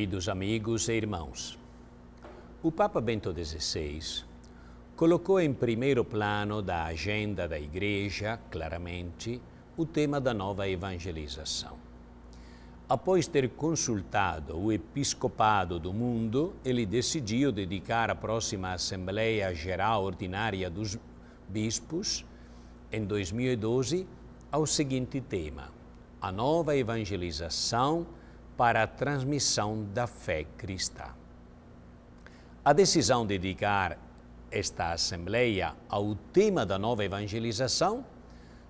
Queridos amigos e irmãos, o Papa Bento XVI colocou em primeiro plano da agenda da Igreja, claramente, o tema da nova evangelização. Após ter consultado o episcopado do mundo, ele decidiu dedicar a próxima Assembleia Geral Ordinária dos Bispos, em 2012, ao seguinte tema: a nova evangelização para a transmissão da fé cristã. A decisão de dedicar esta Assembleia ao tema da nova evangelização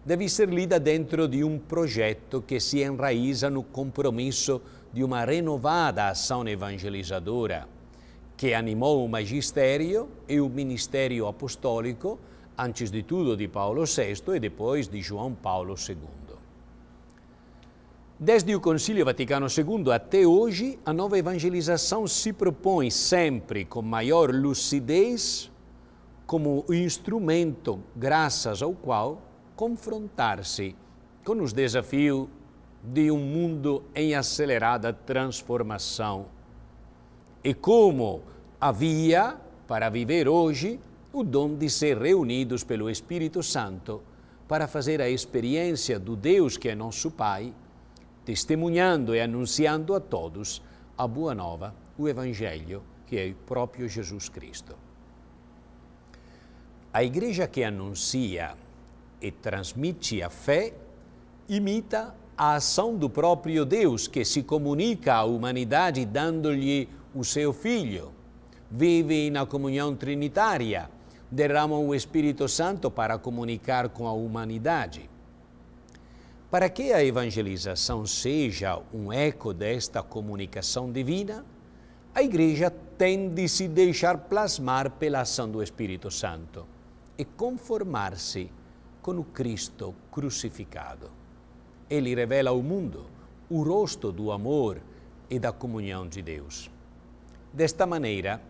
deve ser lida dentro de um projeto que se enraiza no compromisso de uma renovada ação evangelizadora, que animou o magistério e o ministério apostólico, antes de tudo de Paulo VI e depois de João Paulo II. Desde o Concílio Vaticano II até hoje, a nova evangelização se propõe sempre com maior lucidez como o instrumento graças ao qual confrontar-se com os desafios de um mundo em acelerada transformação. E como havia para viver hoje o dom de ser reunidos pelo Espírito Santo para fazer a experiência do Deus que é nosso Pai testemunhando e anunciando a todos a boa nova, o Evangelho, que é o próprio Jesus Cristo. A igreja que anuncia e transmite a fé imita a ação do próprio Deus que se comunica à humanidade dando-lhe o seu Filho. Vive na comunhão trinitária, derrama o Espírito Santo para comunicar com a humanidade. Para que a evangelização seja um eco desta comunicação divina, a Igreja tem de se deixar plasmar pela ação do Espírito Santo e conformar-se com o Cristo crucificado. Ele revela ao mundo o rosto do amor e da comunhão de Deus. Desta maneira,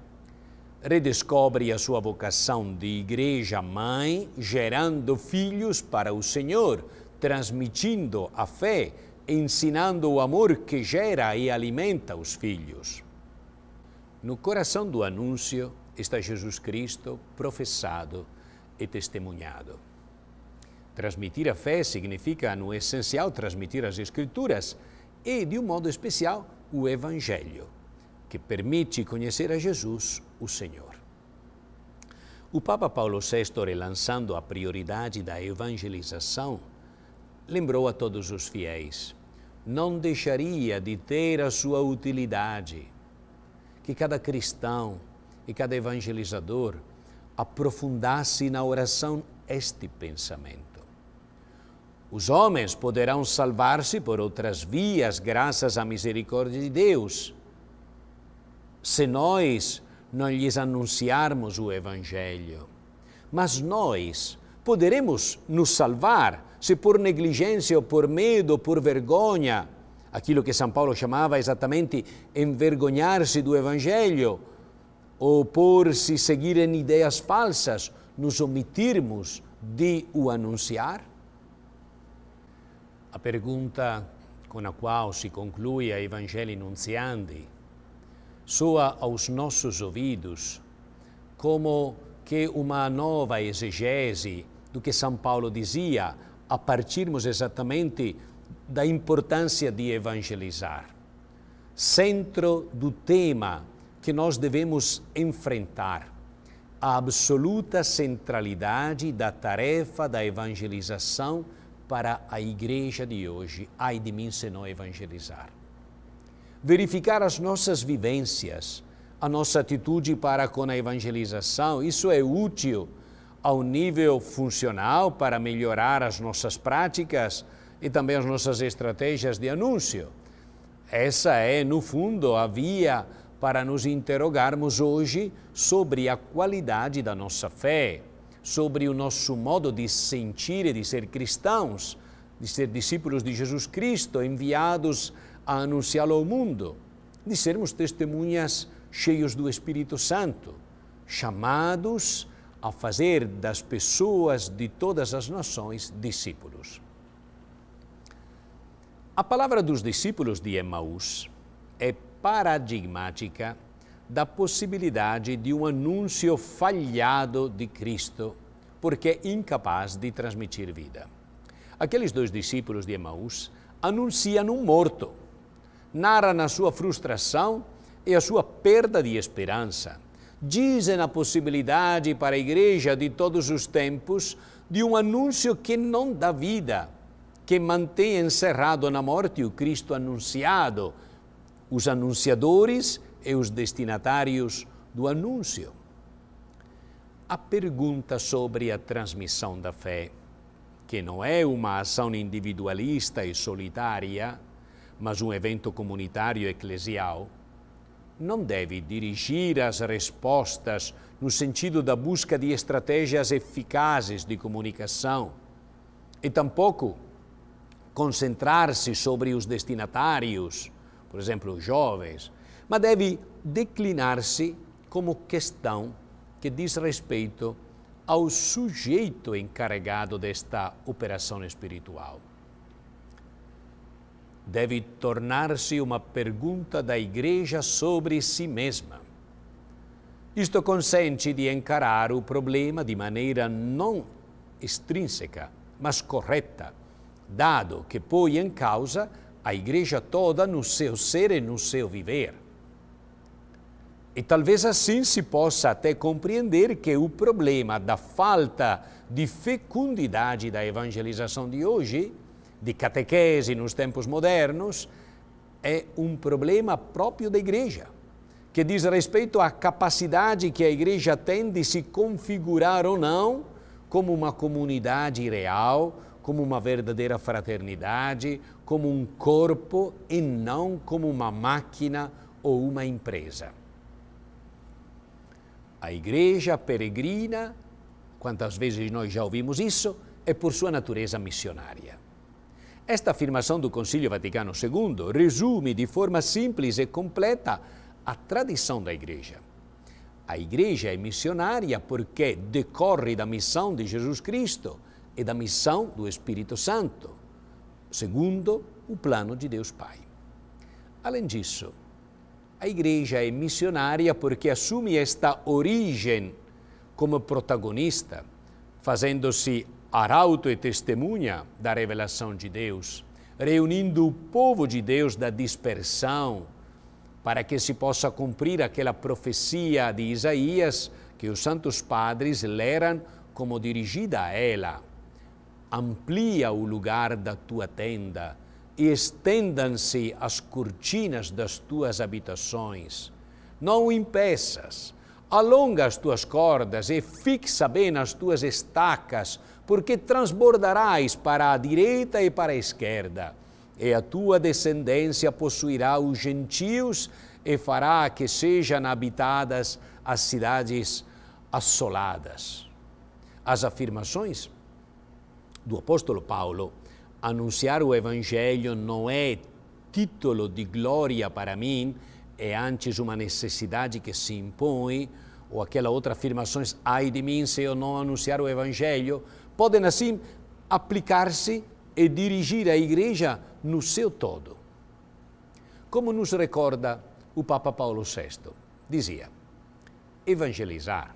redescobre a sua vocação de Igreja Mãe, gerando filhos para o Senhor transmitindo a fé, ensinando o amor que gera e alimenta os filhos. No coração do anúncio está Jesus Cristo professado e testemunhado. Transmitir a fé significa, no essencial, transmitir as Escrituras e, de um modo especial, o Evangelho, que permite conhecer a Jesus, o Senhor. O Papa Paulo VI, relançando a prioridade da evangelização, lembrou a todos os fiéis: não deixaria de ter a sua utilidade. Que cada cristão e cada evangelizador aprofundasse na oração este pensamento. Os homens poderão salvar-se por outras vias, graças à misericórdia de Deus, se nós não lhes anunciarmos o Evangelho. Mas nós poderemos nos salvar se por negligência ou por medo, ou por vergonha, aquilo que São Paulo chamava exatamente envergonhar-se do Evangelho, ou por se seguirem ideias falsas, nos omitirmos de o anunciar? A pergunta com a qual se conclui a Evangelho Nunziandi soa aos nossos ouvidos como que uma nova exegese do que São Paulo dizia a partirmos exatamente da importância de evangelizar. Centro do tema que nós devemos enfrentar, a absoluta centralidade da tarefa da evangelização para a igreja de hoje. Ai de mim se não evangelizar. Verificar as nossas vivências, a nossa atitude para com a evangelização, isso é útil ao nível funcional para melhorar as nossas práticas e também as nossas estratégias de anúncio. Essa é, no fundo, a via para nos interrogarmos hoje sobre a qualidade da nossa fé, sobre o nosso modo de sentir e de ser cristãos, de ser discípulos de Jesus Cristo, enviados a anunciá-lo ao mundo, de sermos testemunhas cheios do Espírito Santo, chamados a fazer das pessoas de todas as nações discípulos. A palavra dos discípulos de Emmaus é paradigmática da possibilidade de um anúncio falhado de Cristo, porque é incapaz de transmitir vida. Aqueles dois discípulos de Emmaus anunciam um morto, narram a sua frustração e a sua perda de esperança dizem a possibilidade para a igreja de todos os tempos de um anúncio que não dá vida, que mantém encerrado na morte o Cristo anunciado, os anunciadores e os destinatários do anúncio. A pergunta sobre a transmissão da fé, que não é uma ação individualista e solitária, mas um evento comunitário eclesial, não deve dirigir as respostas no sentido da busca de estratégias eficazes de comunicação e tampouco concentrar-se sobre os destinatários, por exemplo, os jovens, mas deve declinar-se como questão que diz respeito ao sujeito encarregado desta operação espiritual deve tornar-se uma pergunta da Igreja sobre si mesma. Isto consente de encarar o problema de maneira não extrínseca, mas correta, dado que põe em causa a Igreja toda no seu ser e no seu viver. E talvez assim se possa até compreender que o problema da falta de fecundidade da evangelização de hoje de catequese nos tempos modernos, é um problema próprio da igreja, que diz respeito à capacidade que a igreja tem de se configurar ou não como uma comunidade real, como uma verdadeira fraternidade, como um corpo e não como uma máquina ou uma empresa. A igreja peregrina, quantas vezes nós já ouvimos isso, é por sua natureza missionária. Esta afirmação do Concílio Vaticano II resume de forma simples e completa a tradição da Igreja. A Igreja é missionária porque decorre da missão de Jesus Cristo e da missão do Espírito Santo, segundo o plano de Deus Pai. Além disso, a Igreja é missionária porque assume esta origem como protagonista, fazendo-se arauto e testemunha da revelação de Deus, reunindo o povo de Deus da dispersão, para que se possa cumprir aquela profecia de Isaías que os santos padres leram como dirigida a ela. Amplia o lugar da tua tenda e estendam-se as cortinas das tuas habitações. Não o impeças, alonga as tuas cordas e fixa bem as tuas estacas porque transbordarás para a direita e para a esquerda. E a tua descendência possuirá os gentios e fará que sejam habitadas as cidades assoladas. As afirmações do apóstolo Paulo, anunciar o evangelho não é título de glória para mim, é antes uma necessidade que se impõe, ou aquela outra afirmação, ai de mim se eu não anunciar o Evangelho, podem assim aplicar-se e dirigir a Igreja no seu todo. Como nos recorda o Papa Paulo VI, dizia: evangelizar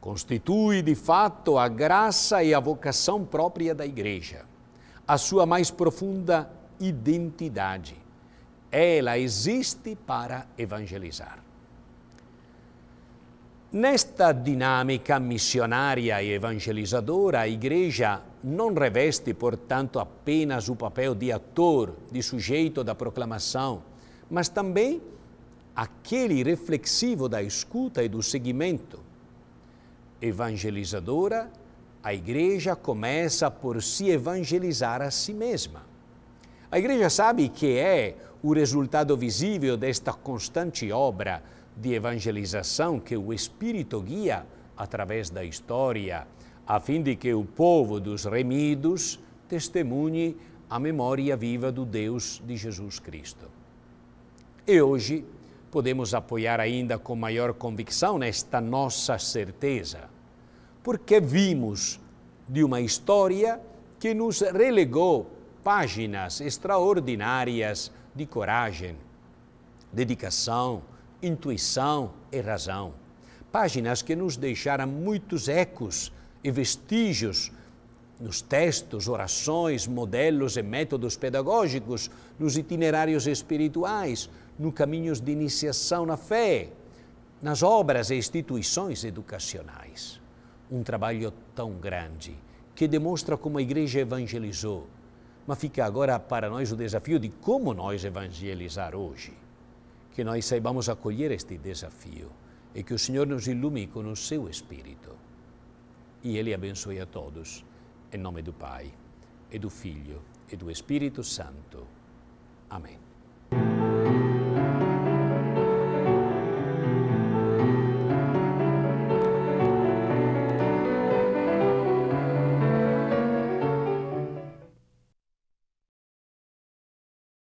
constitui de fato a graça e a vocação própria da Igreja, a sua mais profunda identidade. Ela existe para evangelizar. Nesta dinâmica missionária e evangelizadora, a igreja não reveste, portanto, apenas o papel de ator, de sujeito da proclamação, mas também aquele reflexivo da escuta e do seguimento. Evangelizadora, a igreja começa por se evangelizar a si mesma. A igreja sabe que é o resultado visível desta constante obra de evangelização que o Espírito guia através da história, a fim de que o povo dos remidos testemunhe a memória viva do Deus de Jesus Cristo. E hoje podemos apoiar ainda com maior convicção nesta nossa certeza, porque vimos de uma história que nos relegou páginas extraordinárias de coragem, dedicação, intuição e razão. Páginas que nos deixaram muitos ecos e vestígios nos textos, orações, modelos e métodos pedagógicos, nos itinerários espirituais, nos caminhos de iniciação na fé, nas obras e instituições educacionais. Um trabalho tão grande que demonstra como a igreja evangelizou, mas fica agora para nós o desafio de como nós evangelizar hoje que nós saibamos acolher este desafio e que o Senhor nos ilumine com o seu Espírito. E Ele abençoe a todos, em nome do Pai, e do Filho, e do Espírito Santo. Amém.